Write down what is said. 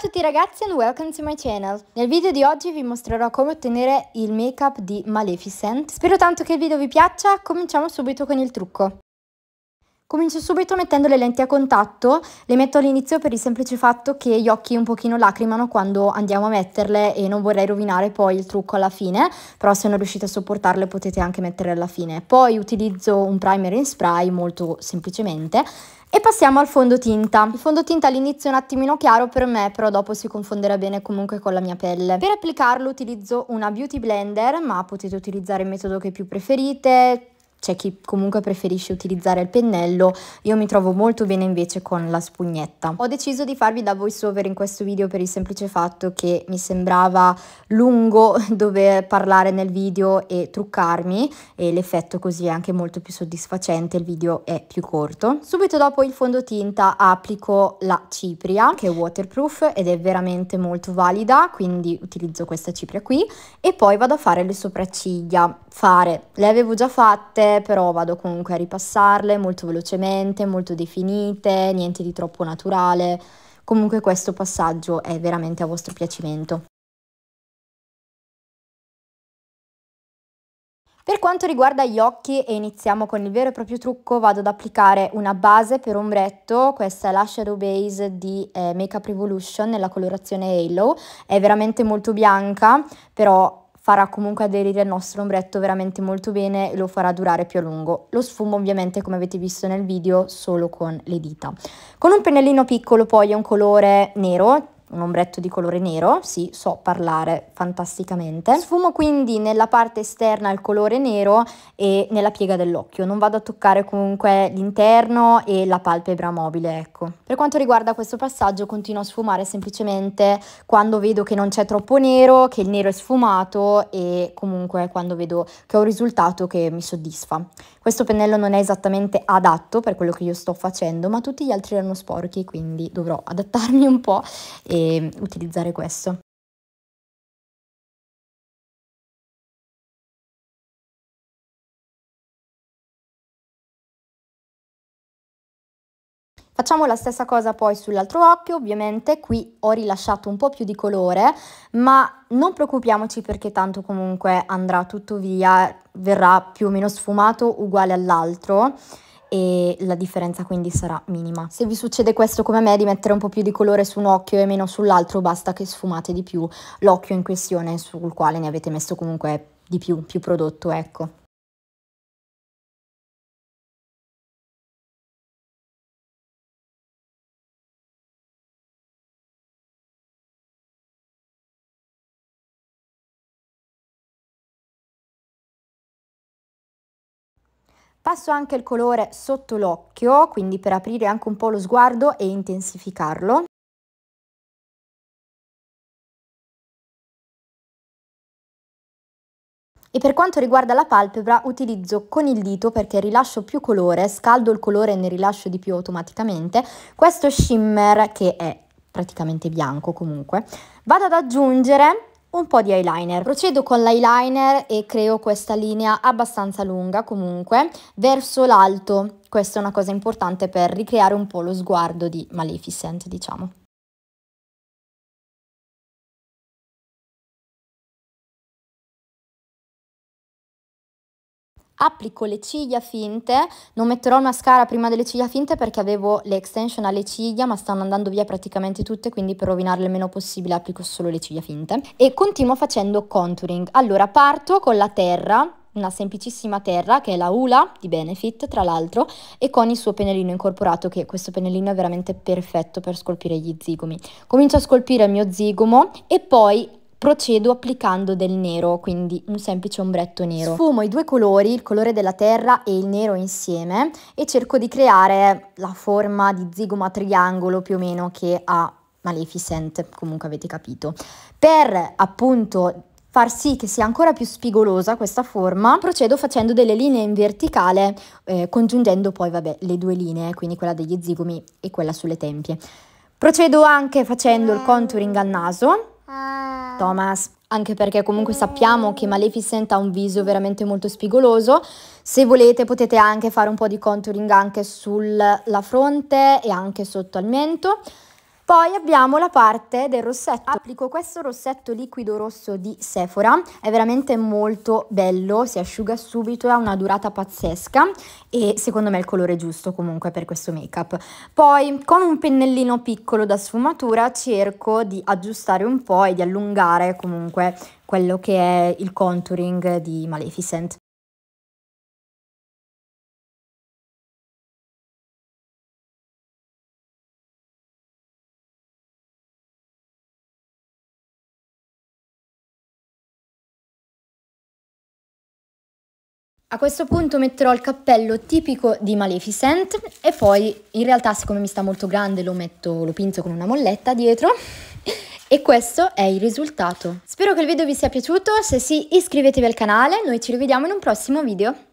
Ciao a tutti ragazzi and welcome to my channel! Nel video di oggi vi mostrerò come ottenere il make up di Maleficent. Spero tanto che il video vi piaccia, cominciamo subito con il trucco. Comincio subito mettendo le lenti a contatto, le metto all'inizio per il semplice fatto che gli occhi un pochino lacrimano quando andiamo a metterle e non vorrei rovinare poi il trucco alla fine, però se non riuscite a sopportarle potete anche metterle alla fine. Poi utilizzo un primer in spray molto semplicemente e passiamo al fondotinta. Il fondotinta all'inizio è un attimino chiaro per me, però dopo si confonderà bene comunque con la mia pelle. Per applicarlo utilizzo una beauty blender, ma potete utilizzare il metodo che più preferite, c'è chi comunque preferisce utilizzare il pennello, io mi trovo molto bene invece con la spugnetta. Ho deciso di farvi da voice over in questo video per il semplice fatto che mi sembrava lungo dover parlare nel video e truccarmi e l'effetto così è anche molto più soddisfacente, il video è più corto. Subito dopo il fondotinta applico la cipria che è waterproof ed è veramente molto valida, quindi utilizzo questa cipria qui e poi vado a fare le sopracciglia. Fare, le avevo già fatte, però vado comunque a ripassarle molto velocemente, molto definite, niente di troppo naturale. Comunque questo passaggio è veramente a vostro piacimento. Per quanto riguarda gli occhi e iniziamo con il vero e proprio trucco, vado ad applicare una base per ombretto, questa è la Shadow Base di eh, Makeup Revolution nella colorazione Halo, è veramente molto bianca, però farà comunque aderire il nostro ombretto veramente molto bene e lo farà durare più a lungo. Lo sfumo ovviamente come avete visto nel video solo con le dita. Con un pennellino piccolo poi è un colore nero un ombretto di colore nero, sì, so parlare fantasticamente. Sfumo quindi nella parte esterna il colore nero e nella piega dell'occhio, non vado a toccare comunque l'interno e la palpebra mobile, ecco. Per quanto riguarda questo passaggio continuo a sfumare semplicemente quando vedo che non c'è troppo nero, che il nero è sfumato e comunque quando vedo che ho un risultato che mi soddisfa. Questo pennello non è esattamente adatto per quello che io sto facendo, ma tutti gli altri erano sporchi, quindi dovrò adattarmi un po' e e utilizzare questo. Facciamo la stessa cosa poi sull'altro occhio, ovviamente qui ho rilasciato un po' più di colore, ma non preoccupiamoci perché tanto comunque andrà tutto via, verrà più o meno sfumato uguale all'altro e la differenza quindi sarà minima. Se vi succede questo come a me di mettere un po' più di colore su un occhio e meno sull'altro basta che sfumate di più l'occhio in questione sul quale ne avete messo comunque di più, più prodotto ecco. Passo anche il colore sotto l'occhio, quindi per aprire anche un po' lo sguardo e intensificarlo. E per quanto riguarda la palpebra utilizzo con il dito perché rilascio più colore, scaldo il colore e ne rilascio di più automaticamente, questo shimmer che è praticamente bianco comunque. Vado ad aggiungere un po' di eyeliner. Procedo con l'eyeliner e creo questa linea abbastanza lunga comunque verso l'alto. Questa è una cosa importante per ricreare un po' lo sguardo di Maleficent, diciamo. applico le ciglia finte, non metterò il mascara prima delle ciglia finte perché avevo le extension alle ciglia ma stanno andando via praticamente tutte quindi per rovinarle il meno possibile applico solo le ciglia finte e continuo facendo contouring. Allora parto con la terra una semplicissima terra che è la Ula di Benefit tra l'altro e con il suo pennellino incorporato che questo pennellino è veramente perfetto per scolpire gli zigomi. Comincio a scolpire il mio zigomo e poi Procedo applicando del nero, quindi un semplice ombretto nero. Sfumo i due colori, il colore della terra e il nero insieme e cerco di creare la forma di zigoma triangolo più o meno che ha Maleficent, comunque avete capito. Per appunto far sì che sia ancora più spigolosa questa forma, procedo facendo delle linee in verticale, eh, congiungendo poi vabbè, le due linee, quindi quella degli zigomi e quella sulle tempie. Procedo anche facendo il contouring al naso Thomas, anche perché comunque sappiamo che Maleficent ha un viso veramente molto spigoloso. Se volete potete anche fare un po' di contouring anche sulla fronte e anche sotto al mento. Poi abbiamo la parte del rossetto. Applico questo rossetto liquido rosso di Sephora, è veramente molto bello, si asciuga subito, ha una durata pazzesca e secondo me è il colore giusto comunque per questo make-up. Poi con un pennellino piccolo da sfumatura cerco di aggiustare un po' e di allungare comunque quello che è il contouring di Maleficent. A questo punto metterò il cappello tipico di Maleficent e poi in realtà siccome mi sta molto grande lo, metto, lo pinto con una molletta dietro e questo è il risultato. Spero che il video vi sia piaciuto, se sì iscrivetevi al canale, noi ci rivediamo in un prossimo video.